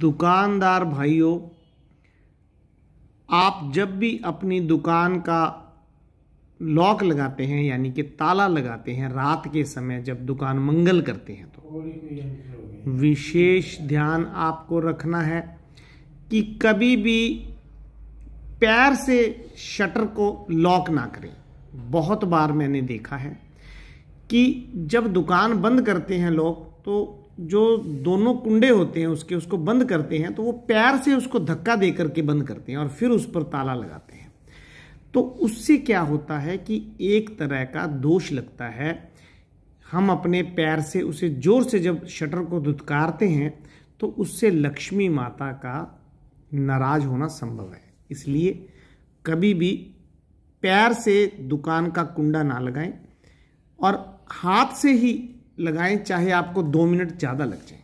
दुकानदार भाइयों आप जब भी अपनी दुकान का लॉक लगाते हैं यानी कि ताला लगाते हैं रात के समय जब दुकान मंगल करते हैं तो विशेष ध्यान आपको रखना है कि कभी भी पैर से शटर को लॉक ना करें बहुत बार मैंने देखा है कि जब दुकान बंद करते हैं लोग तो जो दोनों कुंडे होते हैं उसके उसको बंद करते हैं तो वो पैर से उसको धक्का दे करके बंद करते हैं और फिर उस पर ताला लगाते हैं तो उससे क्या होता है कि एक तरह का दोष लगता है हम अपने पैर से उसे जोर से जब शटर को धुतकारते हैं तो उससे लक्ष्मी माता का नाराज होना संभव है इसलिए कभी भी पैर से दुकान का कुंडा ना लगाएं और हाथ से ही लगाएं चाहे आपको दो मिनट ज़्यादा लग जाए